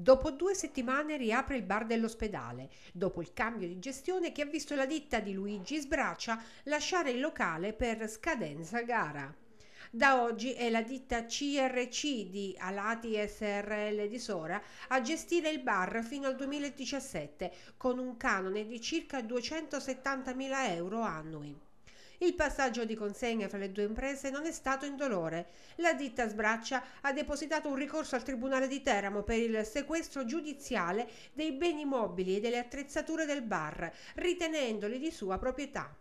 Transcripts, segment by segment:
Dopo due settimane riapre il bar dell'ospedale, dopo il cambio di gestione che ha visto la ditta di Luigi Sbraccia lasciare il locale per scadenza gara. Da oggi è la ditta CRC di Alati SRL di Sora a gestire il bar fino al 2017 con un canone di circa 270.000 euro annui. Il passaggio di consegne fra le due imprese non è stato indolore. La ditta Sbraccia ha depositato un ricorso al Tribunale di Teramo per il sequestro giudiziale dei beni mobili e delle attrezzature del bar, ritenendoli di sua proprietà.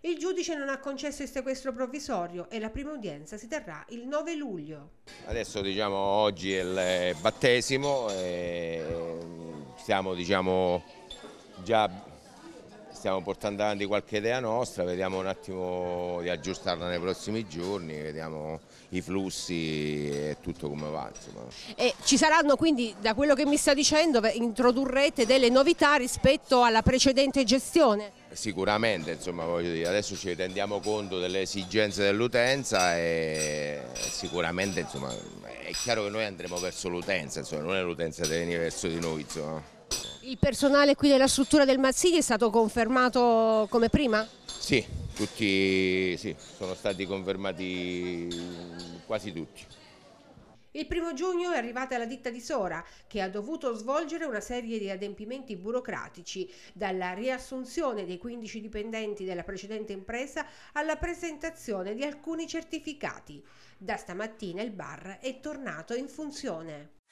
Il giudice non ha concesso il sequestro provvisorio e la prima udienza si terrà il 9 luglio. Adesso diciamo oggi è il eh, battesimo, e stiamo diciamo già stiamo portando avanti qualche idea nostra, vediamo un attimo di aggiustarla nei prossimi giorni, vediamo i flussi e tutto come va. E ci saranno quindi, da quello che mi sta dicendo, introdurrete delle novità rispetto alla precedente gestione? Sicuramente, insomma, dire, adesso ci rendiamo conto delle esigenze dell'utenza e sicuramente insomma, è chiaro che noi andremo verso l'utenza, non è l'utenza che deve venire verso di noi. Insomma. Il personale qui della struttura del Mazzini è stato confermato come prima? Sì, tutti, sì, sono stati confermati quasi tutti. Il primo giugno è arrivata la ditta di Sora, che ha dovuto svolgere una serie di adempimenti burocratici, dalla riassunzione dei 15 dipendenti della precedente impresa alla presentazione di alcuni certificati. Da stamattina il bar è tornato in funzione.